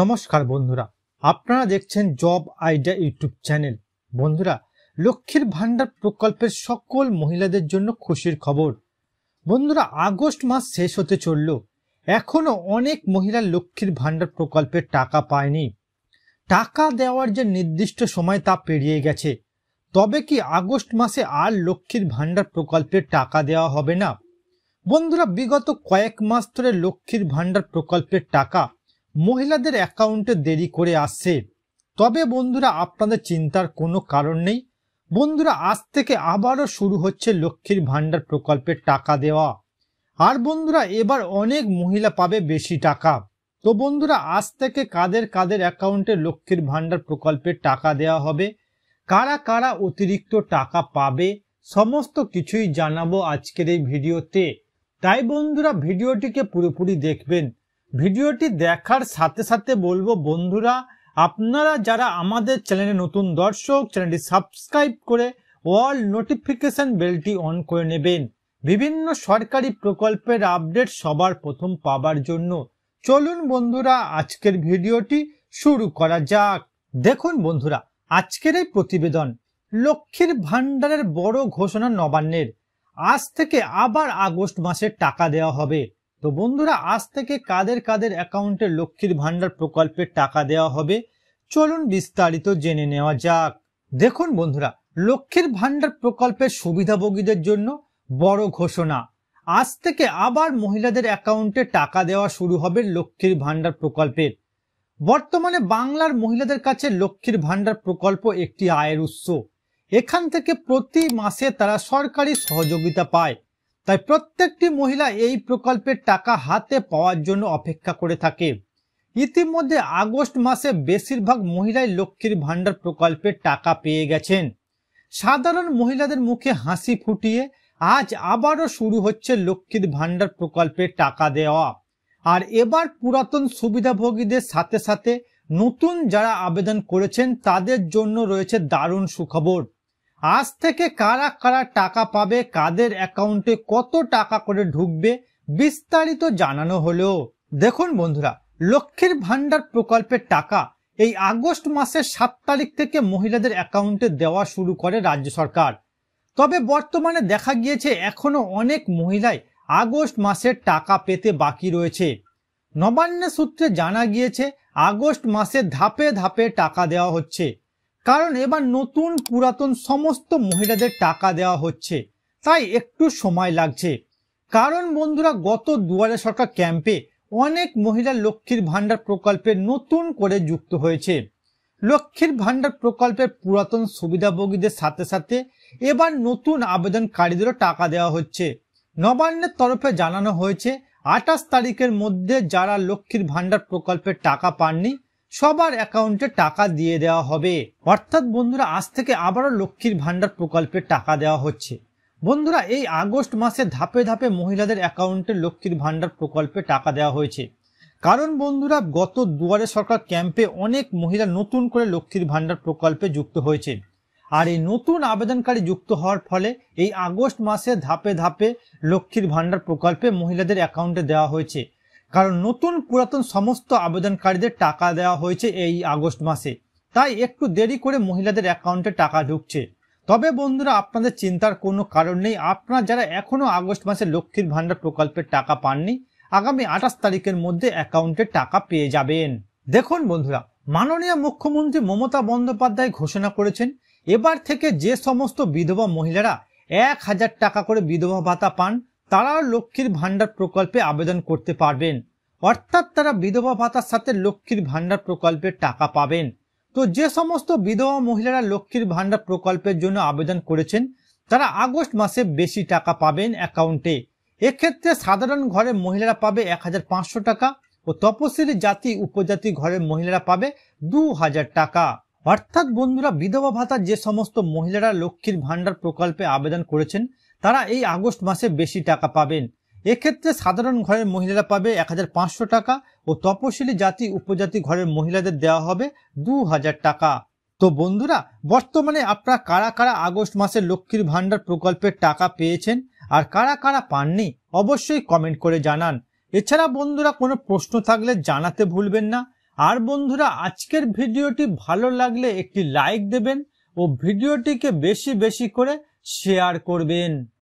নমস্কার বন্ধুরা আপনারা দেখছেন জব আইডিয়া ইউটিউব চ্যানেল বন্ধুরা লক্ষ্মীর ভাণ্ডার প্রকল্পের সকল মহিলাদের জন্য খুশির খবর বন্ধুরা আগস্ট মাস শেষ হতে চলল এখনও অনেক মহিলা লক্ষ্মীর ভাণ্ডার প্রকল্পের টাকা পায়নি টাকা দেওয়ার যে নির্দিষ্ট সময় তা পেরিয়ে গেছে তবে কি আগস্ট মাসে আর লক্ষ্মীর ভাণ্ডার প্রকল্পের টাকা দেওয়া হবে না বন্ধুরা বিগত কয়েক মাস ধরে লক্ষ্মীর ভাণ্ডার প্রকল্পের টাকা মহিলাদের অ্যাকাউন্টে দেরি করে আসছে তবে বন্ধুরা আপনাদের চিন্তার কোনো কারণ নেই বন্ধুরা আজ থেকে আবারও শুরু হচ্ছে লক্ষ্মীর ভাণ্ডার প্রকল্পের টাকা দেওয়া আর বন্ধুরা এবার অনেক মহিলা পাবে বেশি টাকা তো বন্ধুরা আজ থেকে কাদের কাদের অ্যাকাউন্টে লক্ষ্মীর ভাণ্ডার প্রকল্পের টাকা দেওয়া হবে কারা কারা অতিরিক্ত টাকা পাবে সমস্ত কিছুই জানাবো আজকের এই ভিডিওতে তাই বন্ধুরা ভিডিওটিকে পুরোপুরি দেখবেন ভিডিওটি দেখার সাথে সাথে বলবো বন্ধুরা আপনারা যারা আমাদের চ্যানেলে নতুন দর্শক চ্যানেলটি সাবস্ক্রাইব করে অল নোটিফিকেশন বেলটি অন করে নেবেন বিভিন্ন সরকারি প্রকল্পের আপডেট সবার প্রথম পাবার জন্য চলুন বন্ধুরা আজকের ভিডিওটি শুরু করা যাক দেখুন বন্ধুরা আজকের এই প্রতিবেদন লক্ষ্মীর ভাণ্ডারের বড় ঘোষণা নবান্নের আজ থেকে আবার আগস্ট মাসে টাকা দেওয়া হবে তো বন্ধুরা আজ থেকে কাদের কাদের অ্যাকাউন্টে লক্ষ্মীর ভাণ্ডার প্রকল্পের টাকা দেওয়া হবে চলুন বিস্তারিত জেনে নেওয়া যাক দেখুন বন্ধুরা লক্ষ্মীর ভাণ্ডার প্রকল্পের সুবিধাভোগীদের জন্য বড় ঘোষণা আজ থেকে আবার মহিলাদের অ্যাকাউন্টে টাকা দেওয়া শুরু হবে লক্ষ্মীর ভাণ্ডার প্রকল্পের বর্তমানে বাংলার মহিলাদের কাছে লক্ষ্মীর ভাণ্ডার প্রকল্প একটি আয়ের উৎস এখান থেকে প্রতি মাসে তারা সরকারি সহযোগিতা পায় তাই প্রত্যেকটি মহিলা এই প্রকল্পের টাকা হাতে পাওয়ার জন্য অপেক্ষা করে থাকে ইতিমধ্যে আগস্ট মাসে বেশিরভাগ মহিলাই লক্ষ্মীর ভাণ্ডার প্রকল্পের টাকা পেয়ে গেছেন সাধারণ মহিলাদের মুখে হাসি ফুটিয়ে আজ আবারও শুরু হচ্ছে লক্ষ্মীর ভাণ্ডার প্রকল্পের টাকা দেওয়া আর এবার পুরাতন সুবিধাভোগীদের সাথে সাথে নতুন যারা আবেদন করেছেন তাদের জন্য রয়েছে দারুণ সুখবর আজ থেকে কারা কারা টাকা পাবে কাদের অ্যাকাউন্টে কত টাকা করে ঢুকবে বিস্তারিত জানানো হলো দেখুন বন্ধুরা লক্ষ্মীর ভাণ্ডার প্রকল্পের টাকা এই আগস্ট মাসের সাত তারিখ থেকে মহিলাদের অ্যাকাউন্টে দেওয়া শুরু করে রাজ্য সরকার তবে বর্তমানে দেখা গিয়েছে এখনো অনেক মহিলাই আগস্ট মাসের টাকা পেতে বাকি রয়েছে নবান্ন সূত্রে জানা গিয়েছে আগস্ট মাসে ধাপে ধাপে টাকা দেওয়া হচ্ছে কারণ এবার নতুন পুরাতন সমস্ত মহিলাদের টাকা দেওয়া হচ্ছে তাই একটু সময় লাগছে কারণ বন্ধুরা গত দুয়ারে সরকার ক্যাম্পে অনেক মহিলা লক্ষ্মীর ভাণ্ডার প্রকল্পে নতুন করে যুক্ত হয়েছে লক্ষ্মীর ভাণ্ডার প্রকল্পের পুরাতন সুবিধাভোগীদের সাথে সাথে এবার নতুন আবেদনকারীদেরও টাকা দেওয়া হচ্ছে নবান্নের তরফে জানানো হয়েছে আঠাশ তারিখের মধ্যে যারা লক্ষ্মীর ভাণ্ডার প্রকল্পের টাকা পাননি সবার অ্যাকাউন্টে টাকা দিয়ে দেওয়া হবে অর্থাৎ বন্ধুরা আজ থেকে আবারও লক্ষ্মীর ভান্ডার প্রকল্পে টাকা দেওয়া হচ্ছে বন্ধুরা এই আগস্ট মাসে ধাপে ধাপে মহিলাদের অ্যাকাউন্টে লক্ষ্মীর ভান্ডার প্রকল্পে টাকা দেওয়া হয়েছে কারণ বন্ধুরা গত দুয়ারে সরকার ক্যাম্পে অনেক মহিলা নতুন করে লক্ষ্মীর ভান্ডার প্রকল্পে যুক্ত হয়েছে আর এই নতুন আবেদনকারী যুক্ত হওয়ার ফলে এই আগস্ট মাসে ধাপে ধাপে লক্ষ্মীর ভান্ডার প্রকল্পে মহিলাদের অ্যাকাউন্টে দেওয়া হয়েছে কারণ নতুন পুরাতন সমস্ত আবেদনকারীদের টাকা দেওয়া হয়েছে এই আগস্ট মাসে তাই একটু দেরি করে মহিলাদের অ্যাকাউন্টে টাকা ঢুকছে তবে বন্ধুরা আপনাদের চিন্তার কোনো কারণ নেই আপনারা যারা এখনও আগস্ট মাসে লক্ষ্মীর ভাণ্ডার প্রকল্পের টাকা পাননি আগামী আঠাশ তারিখের মধ্যে অ্যাকাউন্টে টাকা পেয়ে যাবেন দেখুন বন্ধুরা মাননীয় মুখ্যমন্ত্রী মমতা বন্দ্যোপাধ্যায় ঘোষণা করেছেন এবার থেকে যে সমস্ত বিধবা মহিলারা এক হাজার টাকা করে বিধবা ভাতা পান তারা লক্ষ্মীর ভাণ্ডার প্রকল্পে আবেদন করতে পারবেন অর্থাৎ তারা বিধবা ভাতার সাথে লক্ষ্মীর ভাণ্ডার প্রকল্পের টাকা পাবেন তো যে সমস্ত বিধবা মহিলারা লক্ষ্মীর ভাণ্ডার প্রকল্পের জন্য আবেদন করেছেন তারা আগস্ট মাসে বেশি টাকা পাবেন অ্যাকাউন্টে এক্ষেত্রে সাধারণ ঘরের মহিলারা পাবে এক টাকা ও তপশিলি জাতি উপজাতি ঘরের মহিলারা পাবে দু হাজার টাকা অর্থাৎ বন্ধুরা বিধবা ভাতা যে সমস্ত মহিলারা লক্ষ্মীর ভাণ্ডার প্রকল্পে আবেদন করেছেন তারা এই আগস্ট মাসে বেশি টাকা পাবেন এক্ষেত্রে সাধারণ ঘরের মহিলারা পাবে এক টাকা ও তপশিলি জাতি উপজাতি ঘরের মহিলাদের দেওয়া হবে দু টাকা তো বন্ধুরা বর্তমানে আপনারা কারা কারা আগস্ট মাসে লক্ষ্মীর ভাণ্ডার প্রকল্পের টাকা পেয়েছেন আর কারা কারা পাননি অবশ্যই কমেন্ট করে জানান এছাড়া বন্ধুরা কোনো প্রশ্ন থাকলে জানাতে ভুলবেন না আর বন্ধুরা আজকের ভিডিওটি ভালো লাগলে একটি লাইক দেবেন ও ভিডিওটিকে বেশি বেশি করে শেয়ার করবেন